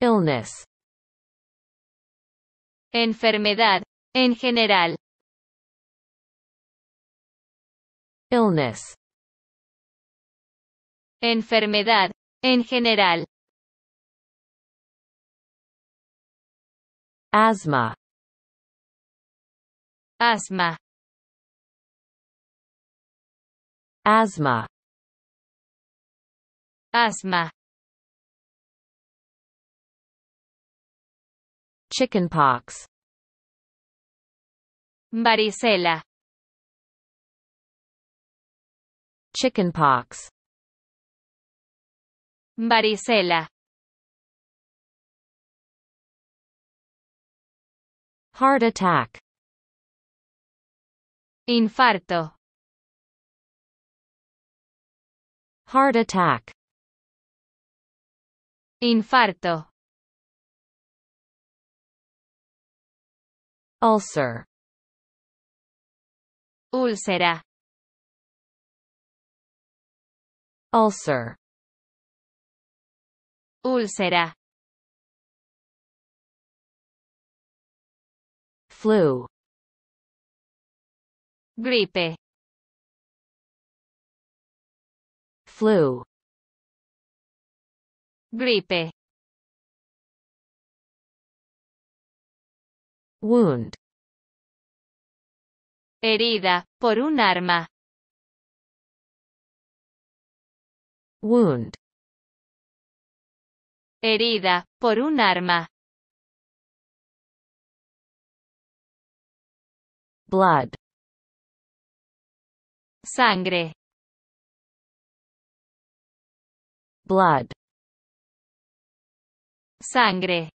illness. Enfermedad, en general. Illness. Enfermedad, en general. Asthma. Asma. Asthma. Asma. chickenpox. Varicela. Chickenpox. Varicela. Heart attack. Infarto. Heart attack. Infarto. ulcer úlcera ulcer úlcera flu gripe flu gripe wound. Herida, por un arma. Wound. Herida, por un arma. Blood. Sangre. Blood. Sangre.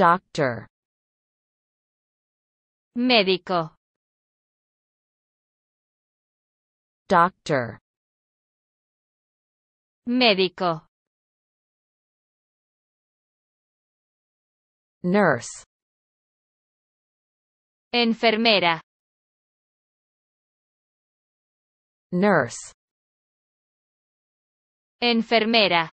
doctor médico doctor médico nurse enfermera nurse enfermera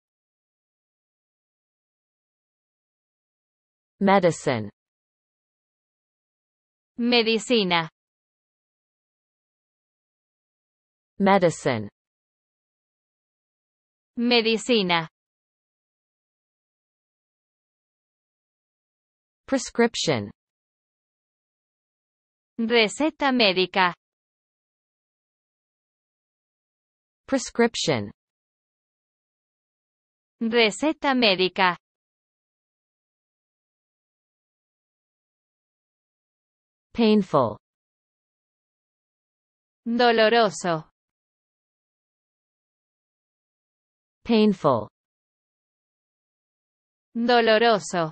Medicine Medicina Medicine Medicina Prescription Receta médica Prescription Receta médica painful doloroso painful doloroso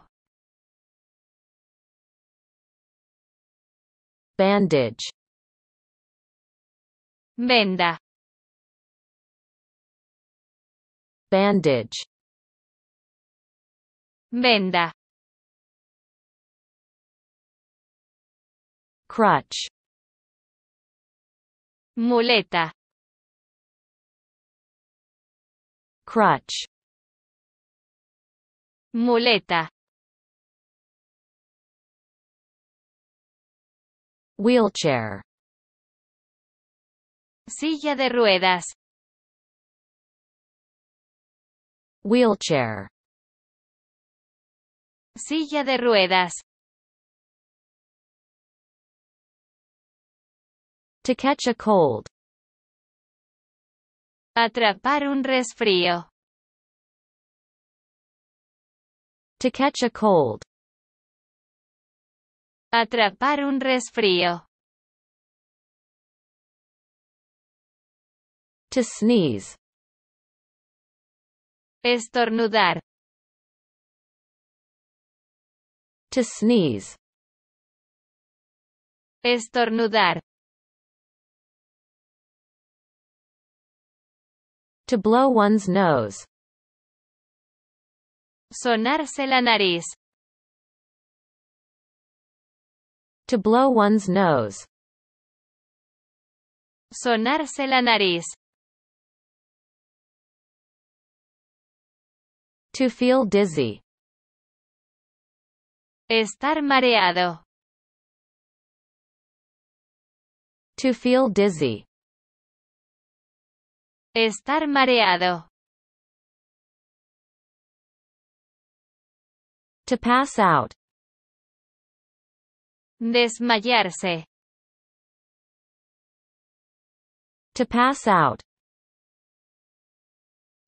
bandage venda bandage venda crutch muleta crutch muleta wheelchair silla de ruedas wheelchair silla de ruedas To catch a cold. Atrapar un resfrío. To catch a cold. Atrapar un resfrío. To sneeze. Estornudar. To sneeze. Estornudar. To blow one's nose. Sonarse la nariz. To blow one's nose. Sonarse la nariz. To feel dizzy. Estar mareado. To feel dizzy. Estar mareado. To pass out. Desmayarse. To pass out.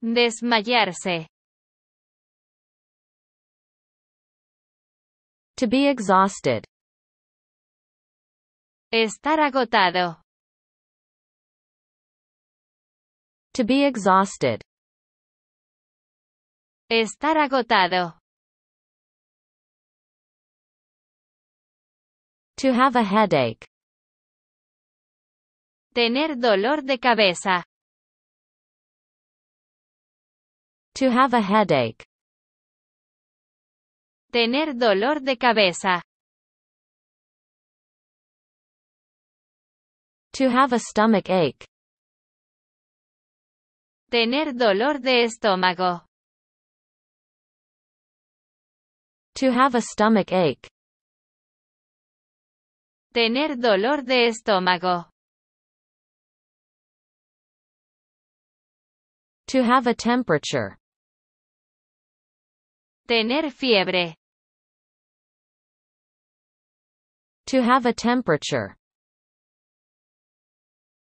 Desmayarse. To be exhausted. Estar agotado. To be exhausted. Estar agotado. To have a headache. Tener dolor de cabeza. To have a headache. Tener dolor de cabeza. To have a stomach ache. Tener dolor de estómago. To have a stomach ache. Tener dolor de estómago. To have a temperature. Tener fiebre. To have a temperature.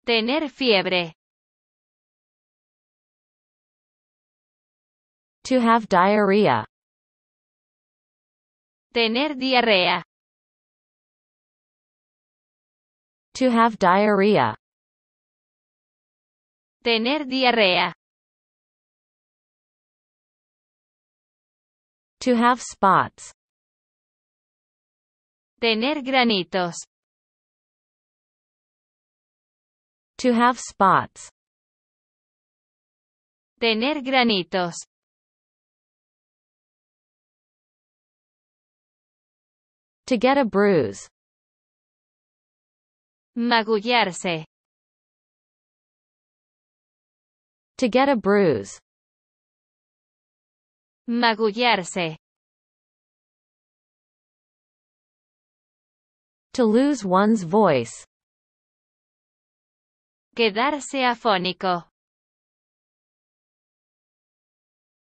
Tener fiebre. To have diarrhea. Tener diarrea. To have diarrhea. Tener diarrea. To have spots. Tener granitos. To have spots. Tener granitos. To get a bruise. Magullarse. To get a bruise. Magullarse. To lose one's voice. Quedarse afónico.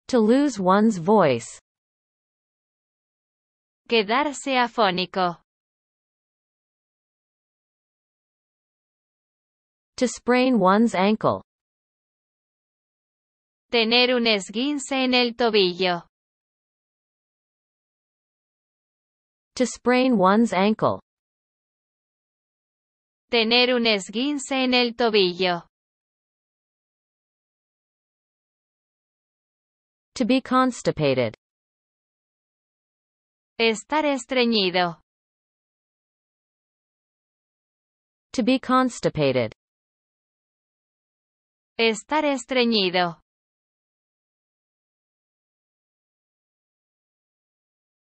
To lose one's voice. Quedarse afónico. To sprain one's ankle. Tener un esguince en el tobillo. To sprain one's ankle. Tener un esguince en el tobillo. To be constipated. Estar estreñido. To be constipated. Estar estreñido.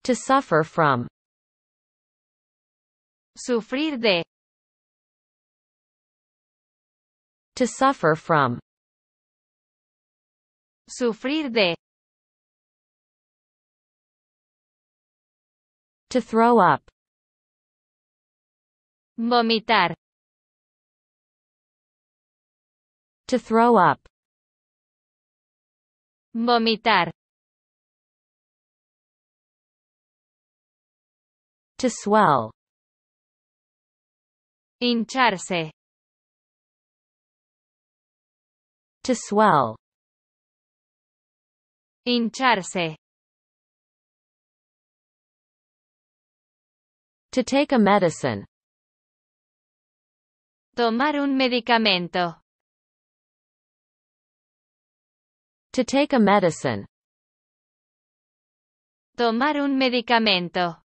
To suffer from. Sufrir de. To suffer from. Sufrir de. To throw up. Vomitar. To throw up. Vomitar. To swell. Hincharse. To swell. Hincharse. To take a medicine. Tomar un medicamento. To take a medicine. Tomar un medicamento.